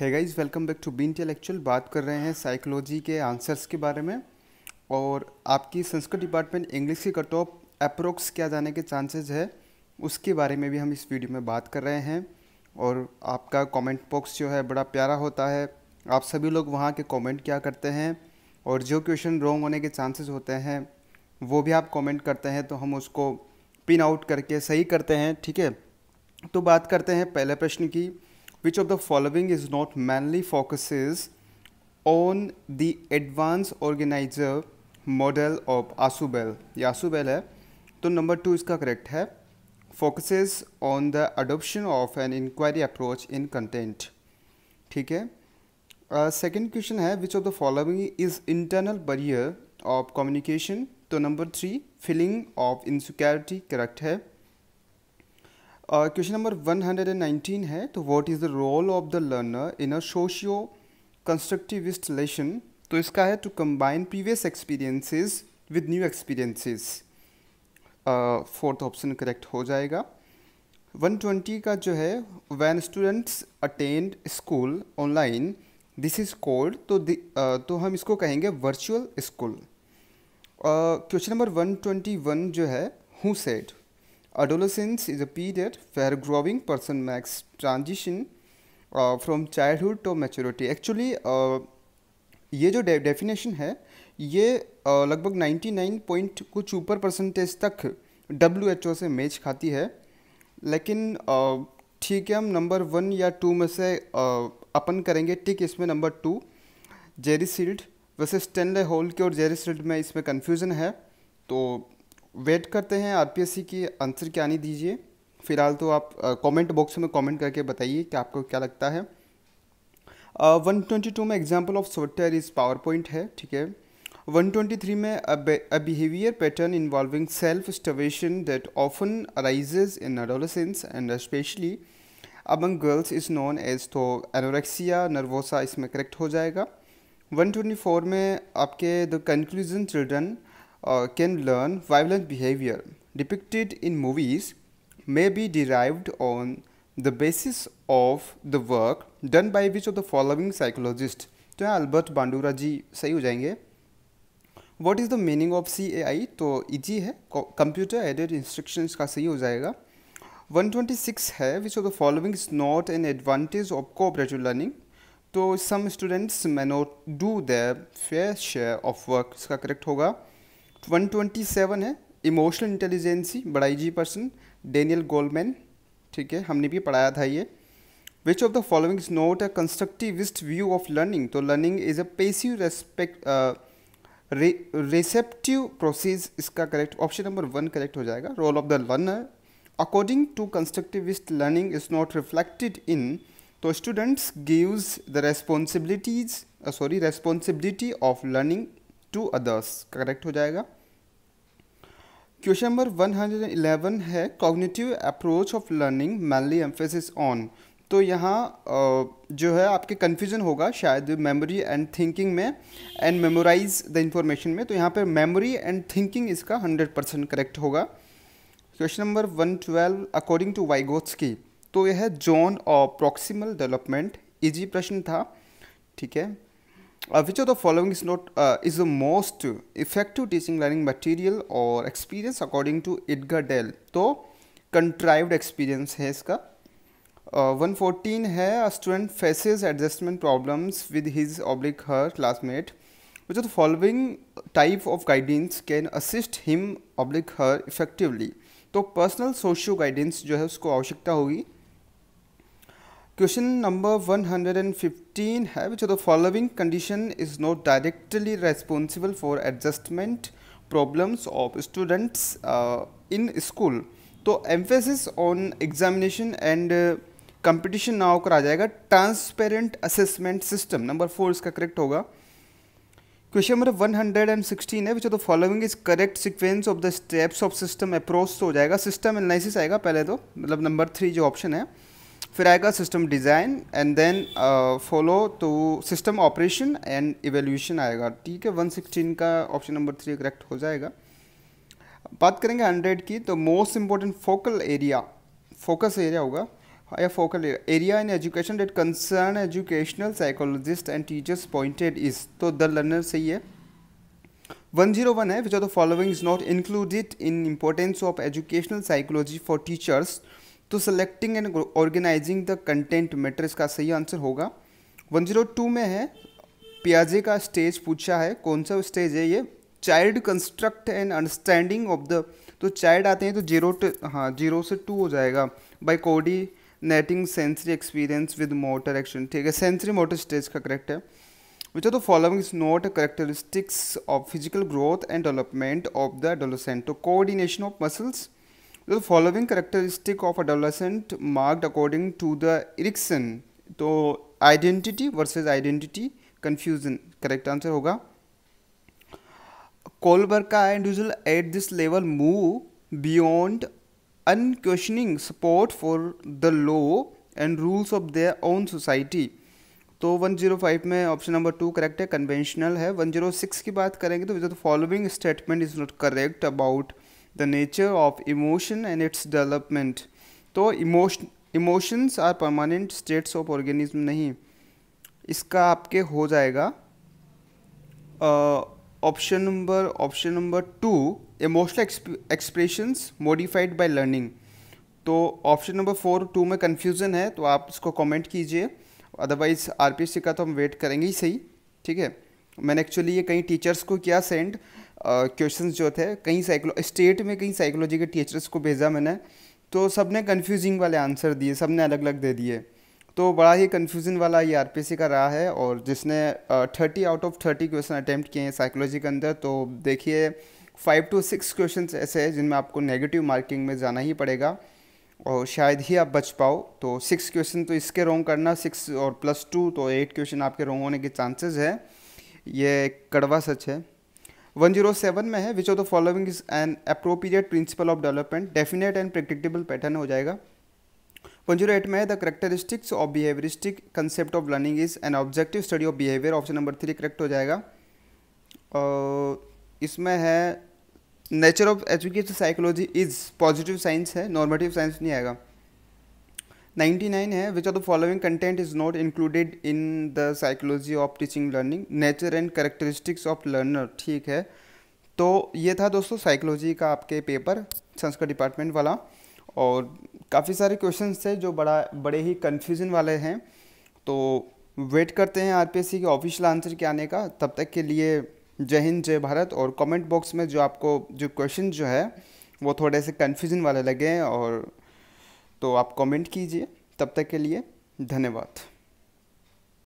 है guys welcome back to be intellectual बात कर रहे हैं साइकोलॉजी के आंसर्स के बारे में और आपकी संस्कृत डिपार्टमेंट इंग्लिश की कट ऑफ अप्रोक्स क्या जाने के चांसेस है उसके बारे में भी हम इस वीडियो में बात कर रहे हैं और आपका कमेंट बॉक्स जो है बड़ा प्यारा होता है आप सभी लोग वहाँ के कमेंट क्या करते हैं और जो क्वेश्चन रॉन्ग होने के चांसेस होते हैं वो भी आप कमेंट करते हैं तो हम उसको पिन आउट करके सही करते हैं ठीक है तो बात करते हैं पहले प्रश्न की which of the following is not mainly focuses on the advance organizer model of Ausubel ये आसूबेल है तो नंबर टू इसका करेक्ट है focuses on the adoption of an inquiry approach in content ठीक है सेकंड uh, क्वेश्चन है which of the following is internal barrier of communication तो number three feeling of insecurity correct है question number 119 है तो what is the role of the learner in a socio constructivist lesson तो इसका है to combine previous experiences with new experiences fourth option correct हो जाएगा 120 का जो है when students attend school online this is called तो दि, uh, तो हम इसको कहेंगे वर्चुअल स्कूल क्वेश्चन नंबर 121 जो है who said Adolescence is a period where a growing person makes transition uh, from childhood to maturity. Actually, uh, ये जो definition है ये uh, लगभग 99 पॉइंट कुछ ऊपर परसेंटेज तक डब्ल्यू एच ओ से मैच खाती है लेकिन uh, ठीक है हम नंबर वन या टू में से uh, अपन करेंगे टिक इसमें नंबर टू जेरी वैसे स्टेनले होल के और जेरी में इसमें कन्फ्यूज़न है तो वेट करते हैं आरपीएससी की आंसर क्या नहीं दीजिए फ़िलहाल तो आप कमेंट बॉक्स में कमेंट करके बताइए कि आपको क्या लगता है वन ट्वेंटी टू में example of software is power point है ठीक है वन ट्वेंटी थ्री में a behaviour pattern involving self starvation that often arises in adolescence and especially among girls is known as तो एनोरेक्सिया नर्वोसा इसमें correct हो जाएगा 124 में आपके the conclusion children uh, can learn violent behavior depicted in movies may be derived on the basis of the work done by which of the following psychologist तो यहाँ Albert बांडूरा जी सही हो जाएंगे what is the meaning of C A I तो easy है computer aided instruction का सही हो जाएगा 126 है which of the following is not an advantage of cooperative learning तो some students may not do the fair share of work इसका correct होगा 127 है इमोशनल इंटेलिजेंसी बड़ाई जी पर्सन डेनियल गोलमैन ठीक है हमने भी पढ़ाया था ये which of the following is not a constructivist view of learning तो learning is a passive respect receptive process इसका correct option number one correct हो जाएगा role of the learner according to constructivist learning is not reflected in तो students gives the responsibilities sorry responsibility of learning to others correct हो जाएगा question number 111 है cognitive approach of learning mainly emphasis on तो यहाँ जो है आपके confusion होगा शायद मेमोरी एंड थिंकिंग में एंड मेमोराइज द इंफॉर्मेशन में तो यहाँ पे मेमोरी एंड थिंकिंग इसका 100 परसेंट करेक्ट होगा question number 112 according to Vygotsky's की तो यह है जोन और प्रॉक्सिमल डेवलपमेंट इजी प्रश्न था ठीक है Uh, which of the following is not uh, is the most effective teaching learning material or experience according to Edgar Dell तो contrived experience है इसका वन uh, फोर्टीन है a student faces adjustment problems with his oblique her classmate which are the following type of guidance can assist him oblique her effectively तो personal socio guidance जो है उसको आवश्यकता होगी question number 115 है which of the following condition is not directly responsible for adjustment problems of students in school तो emphasis on examination and competition now आ जाएगा transparent assessment system number four इसका करेक्ट होगा क्वेश्चन नंबर 116 है which of the following is correct sequence of the steps of system approach हो जाएगा system analysis आएगा पहले तो मतलब नंबर थ्री जो ऑप्शन है फिर आएगा system design and then follow तो सिस्टम ऑपरेशन एंड इवेल्यूशन आएगा ठीक है 116 का ऑप्शन नंबर थ्री करेक्ट हो जाएगा बात करेंगे 100 की तो most important focal area focus area होगा या focal area in education that concern educational psychologist and teachers appointed is तो द लर्नर सही है 101 है which are the following is not included in importance of educational psychology for teachers तो selecting and organising the content matter इसका सही answer होगा 102 में है पियाजे का स्टेज पूछा है कौन सा स्टेज है ये child construct and understanding of the तो चाइल्ड आते हैं तो जीरो हाँ जीरो से टू हो जाएगा by coordinating sensory experience with motor action ठीक है सेंसरी मोटर स्टेज का करेक्ट है which are the following is not characteristics of physical growth and development of the adolescent तो coordination of muscles The following characteristic of adolescent marked according to the Erikson तो identity versus identity confusion correct answer होगा Kohlberg का individual at this level move beyond unquestioning support for the law and rules of their own society तो 105 में option number two correct है conventional है 106 की बात करेंगे तो with the following statement is not correct about the nature of emotion and its development तो emotion emotions are permanent states of organism नहीं इसका आपके हो जाएगा option number option number two emotional expressions modified by learning तो option number four two में confusion है तो आप इसको कमेंट कीजिए अदरवाइज़ आर का तो हम वेट करेंगे ही सही ठीक है मैंने एक्चुअली ये कई टीचर्स को किया सेंड क्वेश्चन जो थे कहीं साइकोलो स्टेट में कहीं साइकोलॉजी के टीचर्स को भेजा मैंने तो सब ने कन्फ्यूजिंग वाले आंसर दिए सब ने अलग अलग दे दिए तो बड़ा ही कन्फ्यूजन वाला ये आर का रहा है और जिसने thirty out of thirty question attempt किए हैं साइकोलॉजी के अंदर तो देखिए फाइव टू सिक्स क्वेश्चन ऐसे हैं जिनमें आपको नेगेटिव मार्किंग में जाना ही पड़ेगा और शायद ही आप बच पाओ तो सिक्स क्वेश्चन तो इसके रॉन्ग करना सिक्स और प्लस टू तो एट क्वेश्चन आपके रॉन्ग होने के चांसेस है ये कड़वा सच है 107 में है which of the following is an appropriate principle of development definite and predictable pattern हो जाएगा 108 में है the characteristics of behaviouristic concept of learning is an objective study of behaviour option number three correct हो जाएगा और इसमें है nature of education psychology is positive science है नॉर्मेटिव साइंस नहीं आएगा 99 है which are the following content is not included in the psychology of teaching learning nature and characteristics of learner ठीक है तो ये था दोस्तों साइकोलॉजी का आपके पेपर संस्कृत डिपार्टमेंट वाला और काफ़ी सारे क्वेश्चन थे जो बड़ा बड़े ही कन्फ्यूज़न वाले हैं तो वेट करते हैं आर के ऑफिशियल आंसर के आने का तब तक के लिए जय हिंद जय भारत और कमेंट बॉक्स में जो आपको जो क्वेश्चन जो है वो थोड़े से कन्फ्यूज़न वाले लगे हैं और तो आप कमेंट कीजिए तब तक के लिए धन्यवाद